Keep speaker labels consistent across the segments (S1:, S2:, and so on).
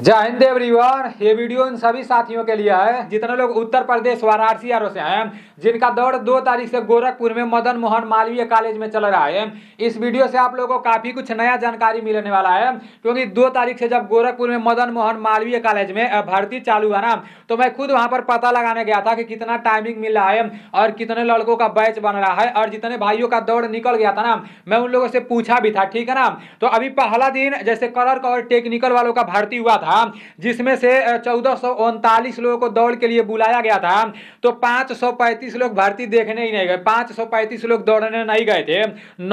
S1: जय हिंद एवरीवन ये वीडियो इन सभी साथियों के लिए है जितने लोग उत्तर प्रदेश वाराणसी आरो से हैं जिनका दौड़ दो तारीख से गोरखपुर में मदन मोहन मालवीय कॉलेज में चल रहा है इस वीडियो से आप लोगों को काफी कुछ नया जानकारी मिलने वाला है क्योंकि दो तारीख से जब गोरखपुर में मदन मोहन मालवीय कॉलेज में भर्ती चालू है ना तो मैं खुद वहाँ पर पता लगाने गया था कि कितना टाइमिंग मिल रहा है और कितने लड़कों का बैच बन रहा है और जितने भाइयों का दौड़ निकल गया था ना मैं उन लोगों से पूछा भी था ठीक है ना तो अभी पहला दिन जैसे कलर और टेक्निकल वालों का भर्ती हुआ था जिसमें से चौदह लोगों को दौड़ के लिए बुलाया गया था तो 535 लोग भर्ती देखने ही नहीं गए 535 लोग दौड़ने नहीं गए थे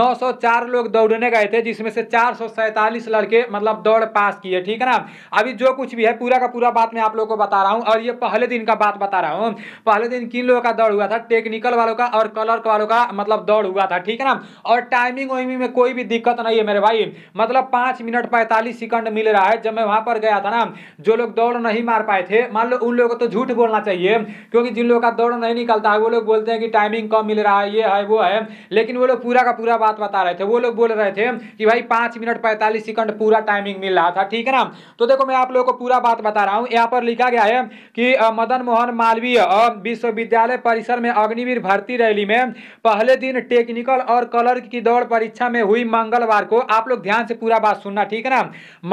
S1: 904 लोग दौड़ने गए थे जिसमें से चार लड़के मतलब दौड़ पास किए ठीक है ना अभी जो कुछ भी है पूरा का पूरा बात मैं आप लोगों को बता रहा हूँ और ये पहले दिन का बात बता रहा हूँ पहले दिन किन लोगों का दौड़ हुआ था टेक्निकल वालों का और कलर वालों का मतलब दौड़ हुआ था ठीक है ना और टाइमिंग वाइमिंग में कोई भी दिक्कत नहीं है मेरे भाई मतलब पाँच मिनट पैंतालीस सेकंड मिल रहा है जब मैं वहां पर गया था ना जो लोग दौड़ नहीं मार पाए थे मान लो उन लोगों को तो झूठ बोलना चाहिए क्योंकि जिन लोगों का दौड़ नहीं निकलता है वो लोग बोलते हैं कि टाइमिंग कम मिल रहा है ये है वो है लेकिन वो लोग पूरा का पूरा बात बता रहे थे वो लोग बोल रहे थे कि भाई पाँच मिनट पैंतालीस सेकंड पूरा टाइमिंग मिल रहा था ठीक है ना तो देखो मैं आप लोगों को पूरा बात बता रहा हूँ यहाँ पर लिखा गया है कि मदन मोहन मालवीय विश्वविद्यालय परिसर में अग्निवीर भर्ती रैली में पहले दिन टेक्निकल और कलर की दौड़ परीक्षा में हुई मंगलवार को आप लोग ध्यान से पूरा बात सुनना ठीक है ना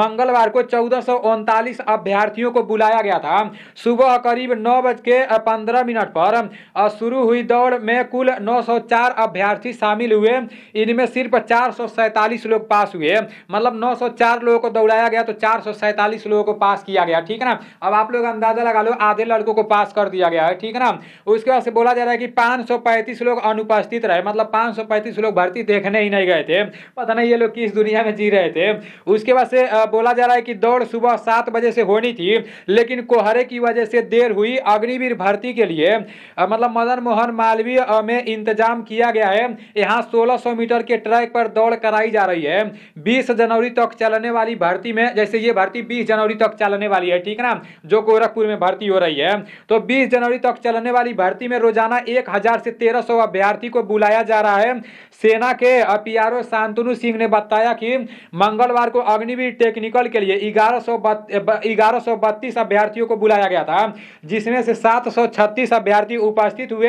S1: मंगलवार को चौदह उनतालीस अभ्यर्थियों को बुलाया गया था सुबह करीब नौ बज के पंद्रह मिनट पर शुरू हुई दौड़ में कुल 904 अभ्यर्थी शामिल हुए इनमें सिर्फ चार लोग पास हुए मतलब 904 लोगों को दौड़ाया गया तो चार लोगों को पास किया गया ठीक है ना अब आप लोग अंदाजा लगा लो आधे लड़कों को पास कर दिया गया है ठीक है ना उसके बाद से बोला जा रहा है कि पाँच लोग अनुपस्थित रहे मतलब पाँच लोग भर्ती देखने ही नहीं गए थे पता नहीं ये लोग किस दुनिया में जी रहे थे उसके बाद से बोला जा रहा है कि दौड़ सुबह सात बजे से होनी थी लेकिन कोहरे की वजह से देर हुई अग्निवीर भर्ती के लिए मतलब मदन मोहन मालवीय में इंतजाम किया गया है यहाँ 1600 मीटर के ट्रैक पर दौड़ कराई जा रही है 20 जनवरी तक चलने वाली भर्ती में जैसे ये भर्ती 20 जनवरी तक चलने वाली है ठीक ना जो गोरखपुर में भर्ती हो रही है तो 20 जनवरी तक चलने वाली भर्ती में रोजाना 1000 से 1300 अभ्यर्थी को बुलाया जा रहा है सेना के पी आर शांतनु सिंह ने बताया कि मंगलवार को अग्निवीर टेक्निकल के लिए ग्यारह ग्यारह सौ बत्तीस अभ्यर्थियों को बुलाया गया था जिसमें से सात सौ छत्तीस अभ्यर्थी उपस्थित हुए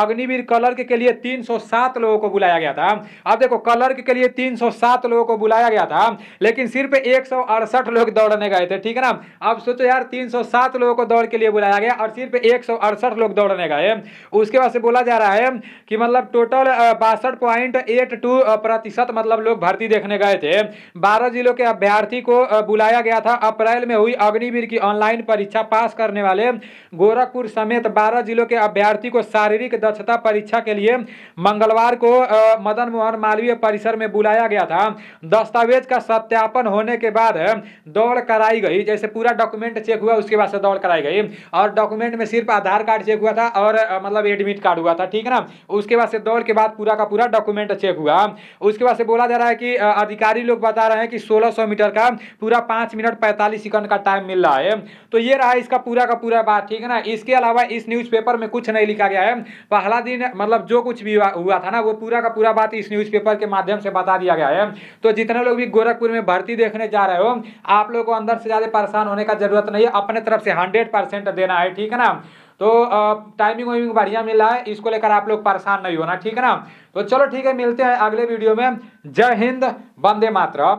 S1: अग्निवीर कलर्क के लिए तीन सौ सात लोगों को बुलाया गया था अब देखो कलर्क के लिए तीन सौ सात लोगों को बुलाया गया था लेकिन सिर्फ एक सौ अड़सठ लोग दौड़ने गए थे ठीक है ना अब सोचो यार तीन सौ सात लोगों को दौड़ के लिए बुलाया गया और सिर्फ एक सौ अड़सठ लोग दौड़ने गए उसके बाद से बोला जा रहा है कि मतलब टोटल बासठ पॉइंट एट टू प्रतिशत मतलब लोग भर्ती देखने गए थे बारह जिलों के अभ्यर्थी को बुलाया गया था अप्रैल अप्रैल में हुई अग्निवीर की ऑनलाइन परीक्षा पास करने वाले गोरखपुर समेत बारह जिलों के अभ्यर्थी को शारीरिक दक्षता परीक्षा के लिए मंगलवार को मदन मोहन मालवीय परिसर में बुलाया गया था दस्तावेज का सत्यापन होने के बाद दौड़ कराई गई जैसे पूरा डॉक्यूमेंट चेक हुआ उसके बाद से दौड़ कराई गई और डॉक्यूमेंट में सिर्फ आधार कार्ड चेक हुआ था और मतलब एडमिट कार्ड हुआ था ठीक है ना उसके बाद से दौड़ के बाद पूरा का पूरा डॉक्यूमेंट चेक हुआ उसके बाद से बोला जा रहा है कि अधिकारी लोग बता रहे हैं कि 1600 मीटर का पूरा पांच मिनट पैंतालीस चालीस सेकंड का टाइम मिल रहा है तो ये रहा इसका पूरा का पूरा बात ठीक है ना इसके अलावा इस न्यूज़पेपर में कुछ नहीं लिखा गया है पहला दिन मतलब जो कुछ भी हुआ था ना वो पूरा का पूरा बात इस न्यूज़पेपर के माध्यम से बता दिया गया है तो जितने लोग भी गोरखपुर में भर्ती देखने जा रहे हो आप लोग को अंदर से ज़्यादा परेशान होने का जरूरत नहीं है अपने तरफ से हंड्रेड परसेंट देना है ठीक है ना तो टाइमिंग वाइमिंग बढ़िया मिला है इसको लेकर आप लोग परेशान नहीं होना ठीक है ना तो चलो ठीक है मिलते हैं अगले वीडियो में जय हिंद वंदे मातरम